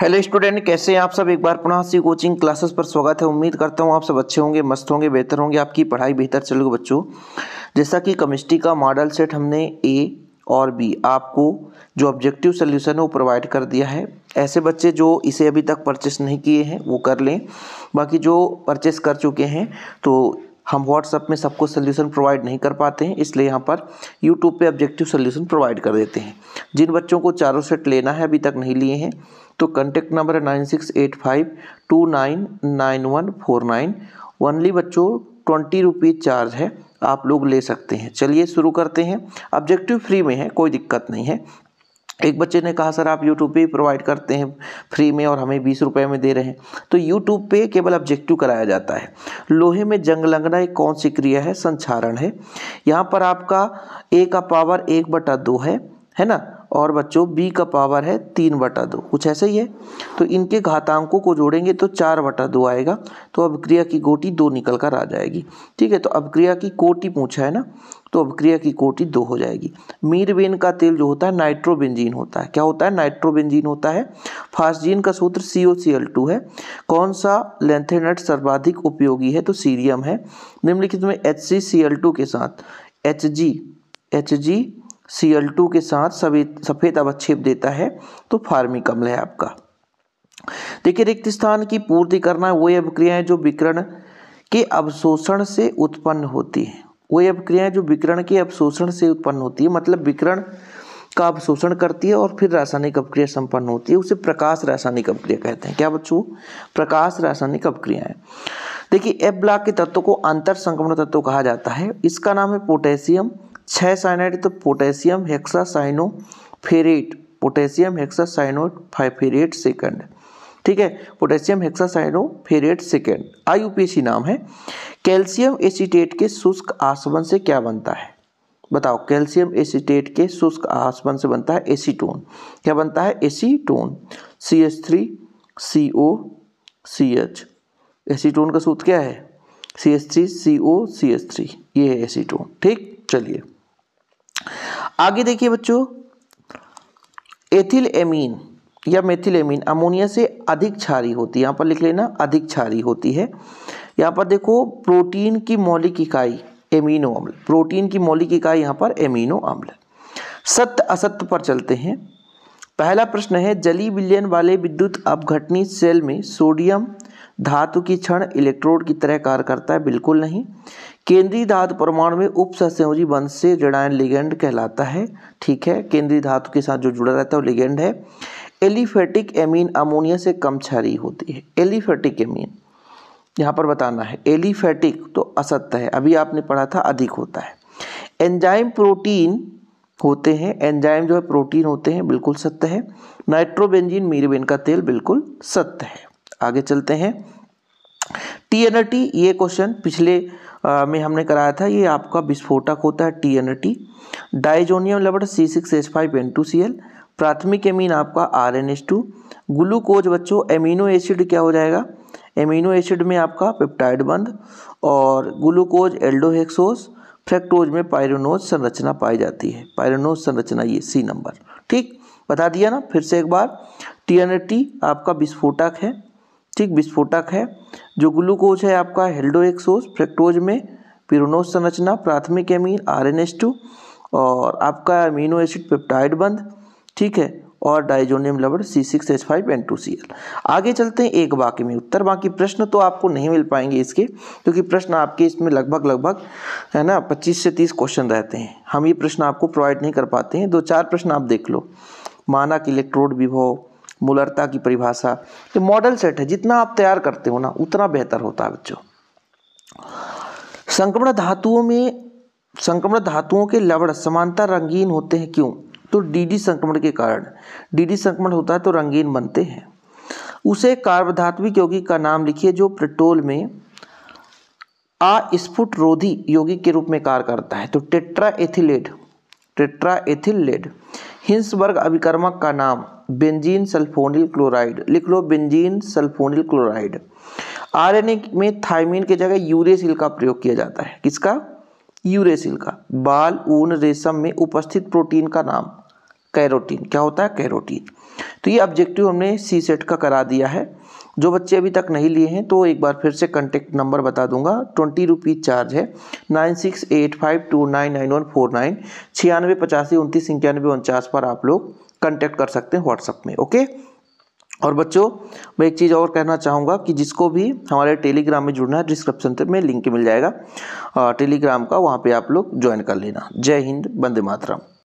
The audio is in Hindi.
हेलो स्टूडेंट कैसे हैं आप सब एक बार पुनः सी कोचिंग क्लासेस पर स्वागत है उम्मीद करता हूं आप सब अच्छे होंगे मस्त होंगे बेहतर होंगे आपकी पढ़ाई बेहतर चलेगी बच्चों जैसा कि केमिस्ट्री का मॉडल सेट हमने ए और बी आपको जो ऑब्जेक्टिव सोल्यूशन है वो प्रोवाइड कर दिया है ऐसे बच्चे जो इसे अभी तक परचेस नहीं किए हैं वो कर लें बाकी जो परचेस कर चुके हैं तो हम व्हाट्सअप में सबको सोल्यूशन प्रोवाइड नहीं कर पाते हैं इसलिए यहाँ पर यूट्यूब पे ऑब्जेक्टिव सोल्यूशन प्रोवाइड कर देते हैं जिन बच्चों को चारों सेट लेना है अभी तक नहीं लिए हैं तो कंटेक्ट नंबर है nine six eight five two nine nine one four nine only बच्चों ट्वेंटी रुपीज़ चार्ज है आप लोग ले सकते हैं चलिए शुरू करते हैं ऑब्जेक्टिव फ्री में है कोई दिक्कत नहीं है एक बच्चे ने कहा सर आप यूट्यूब पे प्रोवाइड करते हैं फ्री में और हमें बीस रुपये में दे रहे हैं तो यूट्यूब पे केवल ऑब्जेक्टिव कराया जाता है लोहे में जंग लगना एक कौन सी क्रिया है संचारण है यहाँ पर आपका ए का पावर एक बटा दो है है ना और बच्चों b का पावर है तीन बटा दो कुछ ऐसा ही है तो इनके घातांकों को जोड़ेंगे तो चार बटा दो आएगा तो अभिक्रिया की कोटि दो निकल कर आ जाएगी ठीक है तो अभिक्रिया की कोटि पूछा है ना तो अभिक्रिया की कोटि दो हो जाएगी मीरबेन का तेल जो होता है नाइट्रोबेंजीन होता है क्या होता है नाइट्रोबेंजीन होता है फास्जीन का सूत्र सी ओ सी एल टू है कौन सा लेंथेनट सर्वाधिक उपयोगी है तो सीरियम है निम्नलिखित में H C C L two के साथ H G H G C L two के साथ सफेद सफ़ेद अवक्षेप देता है तो फार्मिक अम्ल है आपका देखिए रिक्त स्थान की पूर्ति करना वही अभिक्रियाएं जो विकरण के अवशोषण से उत्पन्न होती हैं वही अभिक्रियाएं जो विकरण के अवशोषण से उत्पन्न होती है मतलब विकरण का अवशोषण करती है और फिर रासायनिक अपक्रिया संपन्न होती है उसे प्रकाश रासायनिक अपक्रिया कहते हैं क्या बच्चों प्रकाश रासायनिक अपक्रिया है देखिए एफ ब्लॉक के तत्व को अंतर संक्रमण तत्व कहा जाता है इसका नाम है पोटेशियम छः साइनाइड तो potassium hexacyanoferrate potassium hexacyanoferrate second ठीक है पोटेशियम हेक्सासाइनो फेरेट सेकेंड आई नाम है कैल्शियम एसीटेट के शुष्क आसवन से क्या बनता है बताओ कैल्शियम एसीटेट के शुष्क आसवन से बनता है एसीटोन क्या बनता है acetone C H three C O C H acetone का सूत्र क्या है C H three C O C H three ये है एसीटोन ठीक चलिए आगे देखिए बच्चों एथिल एमीन या मेथिल एमीन अमोनिया से अधिक छारी होती है यहाँ पर लिख लेना अधिक छारी होती है यहाँ पर देखो प्रोटीन की मौलिक इकाई एमिनो अम्ल प्रोटीन की मौलिक इकाई यहाँ पर एमिनो अम्ल सत्य असत्य पर चलते हैं पहला प्रश्न है जली विलयन वाले विद्युत अपघटनी सेल में सोडियम धातु की क्षण इलेक्ट्रोड की तरह कार्य करता है बिल्कुल नहीं केंद्रीय धातु परमाणु में उप सहसंयोजी बंध से जड़ायन लिगेंड कहलाता है ठीक है केंद्रीय धातु के साथ जो जुड़ा रहता है वो लिगेंड है एलिफेटिक एमीन अमोनिया से कम क्षारी होती है एलिफेटिक एमीन यहाँ पर बताना है एलिफेटिक तो असत्य है अभी आपने पढ़ा था अधिक होता है एंजाइम प्रोटीन होते हैं एंजाइम जो है प्रोटीन होते हैं बिल्कुल सत्य है नाइट्रोबेंजीन मीरबेन का तेल बिल्कुल सत्य है आगे चलते हैं टी ये क्वेश्चन पिछले में हमने कराया था ये आपका विस्फोटक होता है टी एन टी डाइजोनियम लेबर C six H five N two C L प्राथमिक एमीन आपका R N H two glucose बच्चों एमिनो एसिड क्या हो जाएगा एमिनो एसिड में आपका पेप्टाइड बंद और ग्लूकोज एल्डोहेक्सोस फ्रेक्टोज में पायरोनोज संरचना पाई जाती है पायरोनोज संरचना ये सी नंबर ठीक बता दिया ना फिर से एक बार टी आपका विस्फोटक है ठीक विस्फोटक है जो ग्लूकोज है आपका हेल्डोएक्सोज फ्रेक्टोज में पिरोनोज संरचना प्राथमिक amine R N S two और आपका अमीनो एसिड पेप्टाइड बंद ठीक है और डाइजोनियम लवर C six H five N two C L आगे चलते हैं एक बाकी में उत्तर बाकी प्रश्न तो आपको नहीं मिल पाएंगे इसके क्योंकि प्रश्न आपके इसमें लगभग लगभग है ना पच्चीस से तीस क्वेश्चन रहते हैं हम ये प्रश्न आपको प्रोवाइड नहीं कर पाते हैं दो चार प्रश्न आप देख लो मानक इलेक्ट्रोड विभव मूलरता की परिभाषा ये मॉडल सेट है जितना आप तैयार करते हो ना उतना बेहतर होता है बच्चों संक्रमण धातुओं में संक्रमण धातुओं के लवण समानता रंगीन होते हैं क्यों तो डीडी संक्रमण के कारण डीडी संक्रमण होता है तो रंगीन बनते हैं उसे कार्बधात्विक यौगिक का नाम लिखिए जो पेट्रोल में अस्फुट रोधी यौगिक के रूप में कार्य करता है तो टेट्रा एथिलेड टेट्रा एथिलेड हिंसवर्ग अभिकर्मक का नाम बेंजीन सल्फोनिल क्लोराइड लिख लो बेंजीन सल्फोनिल क्लोराइड आरएनए में थायमीन के जगह यूरेसिल का प्रयोग किया जाता है किसका यूरेसिल का बाल ऊन रेशम में उपस्थित प्रोटीन का नाम कैरोटीन क्या होता है कैरोटीन तो ये ऑब्जेक्टिव हमने सी सेट का करा दिया है जो बच्चे अभी तक नहीं लिए हैं तो एक बार फिर से कॉन्टेक्ट नंबर बता दूंगा ट्वेंटी रुपीज़ चार्ज है nine six eight five two nine nine one four nine छियानवे पचासी उनतीस इक्यानवे उनचास पर आप लोग कॉन्टेक्ट कर सकते हैं व्हाट्सअप में ओके और बच्चों मैं एक चीज़ और कहना चाहूँगा कि जिसको भी हमारे टेलीग्राम में जुड़ना है डिस्क्रिप्शन में लिंक मिल जाएगा टेलीग्राम का वहाँ पर आप लोग ज्वाइन कर लेना जय हिंद बंदे मातरम